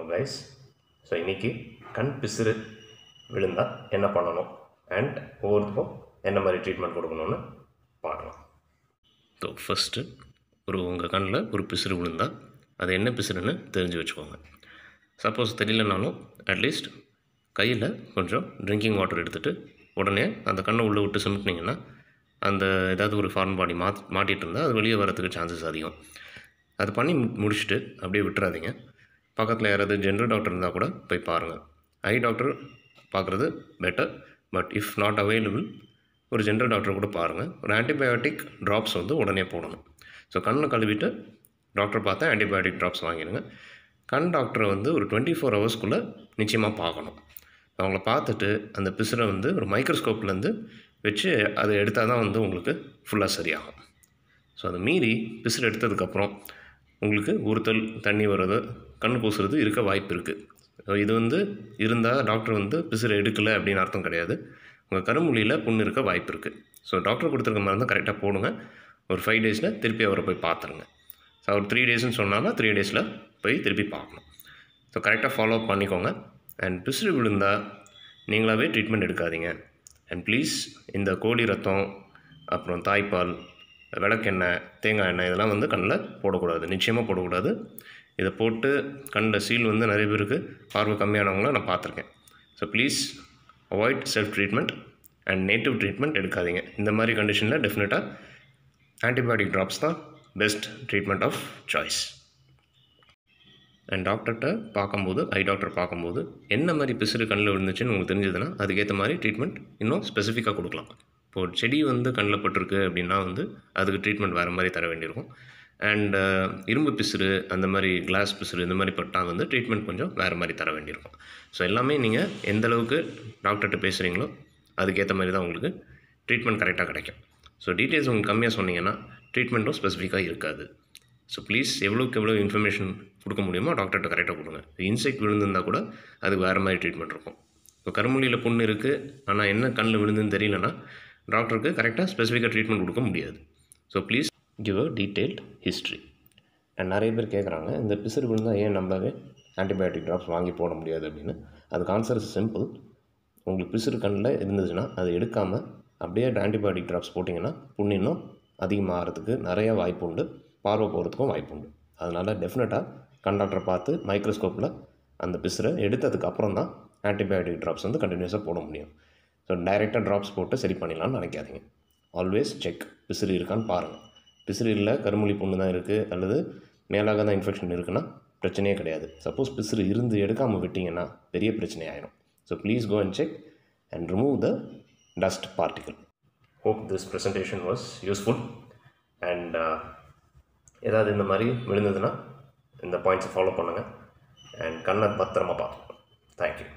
hello guys so இன்றைக்கி கண் பிசுறு விழுந்தால் என்ன பண்ணணும் அண்ட் ஒவ்வொருத்தரும் என்ன மாதிரி ட்ரீட்மெண்ட் கொடுக்கணும்னு பார்க்கலாம் ஸோ ஃபஸ்ட்டு ஒரு உங்கள் கண்ணில் ஒரு பிசுறு விழுந்தால் அது என்ன பிசுறுன்னு தெரிஞ்சு வச்சுக்கோங்க சப்போஸ் தெரியலனாலும் அட்லீஸ்ட் கையில் கொஞ்சம் ட்ரிங்கிங் வாட்டர் எடுத்துகிட்டு உடனே அந்த கண்ணை உள்ளே விட்டு சிமிட்டினீங்கன்னா அந்த ஏதாவது ஒரு ஃபாரின் பாடி மாத் மாட்டிகிட்டு இருந்தால் அது வெளியே வரத்துக்கு சான்சஸ் அதிகம் அது பண்ணி முடிச்சுட்டு அப்படியே விட்டுறாதீங்க பக்கத்தில் யாராவது ஜென்ரல் டாக்டர் இருந்தால் கூட போய் பாருங்கள் ஐ டாக்டர் பார்க்குறது better but if not available ஒரு ஜென்ரல் டாக்டர் கூட பாருங்கள் ஒரு ஆன்டிபயோட்டிக் ட்ராப்ஸ் வந்து உடனே போடணும் ஸோ கண்ணை கழுவிட்டு டாக்டர் பார்த்தா ஆன்டிபயோட்டிக் ட்ராப்ஸ் வாங்கிடுங்க கண் டாக்டரை வந்து ஒரு டுவெண்ட்டி ஃபோர் ஹவர்ஸ்க்குள்ளே நிச்சயமாக பார்க்கணும் அவங்கள பார்த்துட்டு அந்த பிசுரை வந்து ஒரு மைக்ரோஸ்கோப்லேருந்து வச்சு அதை எடுத்தால் தான் வந்து உங்களுக்கு ஃபுல்லாக சரியாகும் ஸோ அதை மீறி பிசுறு எடுத்ததுக்கப்புறம் உங்களுக்கு உறுத்தல் தண்ணி வர்றது கண் கூசுறது இருக்க வாய்ப்பு இருக்குது இது வந்து இருந்தால் டாக்டர் வந்து பிசிறு எடுக்கலை அப்படின்னு அர்த்தம் கிடையாது உங்கள் கருமொழியில் புண்ணு இருக்க வாய்ப்பு இருக்குது ஸோ டாக்டர் கொடுத்துருக்க தான் கரெக்டாக போடுங்க ஒரு ஃபைவ் டேஸில் திருப்பி அவரை போய் பார்த்துருங்க ஸோ அவர் த்ரீ டேஸ்னு சொன்னாலும் த்ரீ டேஸில் போய் திருப்பி பார்க்கணும் ஸோ கரெக்டாக ஃபாலோ அப் பண்ணிக்கோங்க அண்ட் பிசுறு விழுந்தால் நீங்களாகவே ட்ரீட்மெண்ட் எடுக்காதீங்க அண்ட் ப்ளீஸ் இந்த கோழி ரத்தம் அப்புறம் தாய்ப்பால் விளக்கெண்ணெய் தேங்காய் எண்ணெய் இதெல்லாம் வந்து கண்ணில் போடக்கூடாது நிச்சயமாக போடக்கூடாது இதை போட்டு கண்ணில் சீல் வந்து நிறைய பேருக்கு பார்வை கம்மியானவங்கள நான் பார்த்துருக்கேன் so please avoid self treatment and native treatment எடுக்காதீங்க இந்த மாதிரி கண்டிஷனில் டெஃபினட்டாக ஆன்டிபயோட்டிக் ட்ராப்ஸ் தான் best treatment of choice and டாக்டர்கிட்ட பார்க்கும்போது ஐ டாக்டர் பார்க்கும்போது என்ன மாதிரி பிசுறு கண்ணில் விழுந்துச்சுன்னு உங்களுக்கு தெரிஞ்சதுன்னா அதுக்கேற்ற மாதிரி ட்ரீட்மெண்ட் இன்னும் ஸ்பெசிஃபிக்காக கொடுக்கலாம் இப்போ ஒரு செடி வந்து கண்ணில் பட்டிருக்கு அப்படின்னா வந்து அதுக்கு ட்ரீட்மெண்ட் வேறு மாதிரி தர வேண்டியிருக்கும் அண்ட் uh, இரும்பு பிசுறு அந்த மாதிரி கிளாஸ் பிசுறு இந்த மாதிரி பட்டால் வந்து ட்ரீட்மெண்ட் கொஞ்சம் வேறு மாதிரி தர வேண்டியிருக்கும் ஸோ எல்லாமே நீங்கள் எந்த அளவுக்கு டாக்டர்கிட்ட பேசுகிறீங்களோ அதுக்கேற்ற மாதிரி தான் உங்களுக்கு ட்ரீட்மெண்ட் கரெக்டாக கிடைக்கும் ஸோ டீட்டெயில்ஸ் உங்களுக்கு கம்மியாக சொன்னீங்கன்னா ட்ரீட்மெண்ட்டும் ஸ்பெசிஃபிக்காக இருக்காது ஸோ ப்ளீஸ் எவ்வளோக்கு எவ்வளோ இன்ஃபர்மேஷன் கொடுக்க முடியுமோ டாக்டர்கிட்ட கரெக்டாக கொடுங்க இன்செக்ட் விழுந்திருந்தால் கூட அதுக்கு வேறு மாதிரி ட்ரீட்மெண்ட் இருக்கும் இப்போ கருமொழியில் புண்ணு இருக்குது ஆனால் என்ன கண்ணில் விழுந்துன்னு தெரியலன்னா டாக்டருக்கு கரெக்டாக ஸ்பெசிஃபிக்காக ட்ரீட்மெண்ட் கொடுக்க முடியாது so please give a detailed history and நிறைய பேர் கேட்குறாங்க இந்த பிசர் விழுந்தால் ஏன் நம்மளவே ஆன்டிபயோட்டிக் ட்ராப்ஸ் வாங்கி போட முடியாது அப்படின்னு அதுக்கு ஆன்சர் சிம்பிள் உங்களுக்கு பிசுறு கண்ணில் இருந்துச்சுன்னா அதை எடுக்காமல் அப்படியே ஆன்டிபயோட்டிக் ட்ராப்ஸ் போட்டிங்கன்னா புண்ணு அதிகமாக அதிகமாகிறதுக்கு நிறைய வாய்ப்பு உண்டு பார்வை போகிறதுக்கும் வாய்ப்பு உண்டு அதனால் டெஃபினட்டாக கண்டாக்டரை பார்த்து மைக்ரோஸ்கோப்பில் அந்த பிசுரை எடுத்ததுக்கப்புறம் தான் ஆன்டிபயோட்டிக் ட்ராப்ஸ் வந்து கண்டினியூஸாக போட முடியும் ஸோ டைரெக்டாக ட்ராப்ஸ் போட்டு சரி பண்ணிடலாம்னு நினைக்காதீங்க ஆல்வேஸ் செக் பிசிறு இருக்கான்னு பாருங்கள் பிசிறு இல்லை கருமொழி பொண்ணு தான் இருக்குது அல்லது மேலாக தான் இன்ஃபெக்ஷன் இருக்குன்னா பிரச்சனையே கிடையாது சப்போஸ் பிசிறு இருந்து எடுக்காமல் விட்டிங்கன்னா பெரிய பிரச்சனை ஆயிடும் so please go and check and remove the dust particle hope this presentation was useful and ஏதாவது இந்த மாதிரி விழுந்ததுன்னா இந்த பாயிண்ட்ஸை ஃபாலோ பண்ணுங்கள் அண்ட் கண்ணை பத்திரமா பார்த்துக்கணும் தேங்க்யூ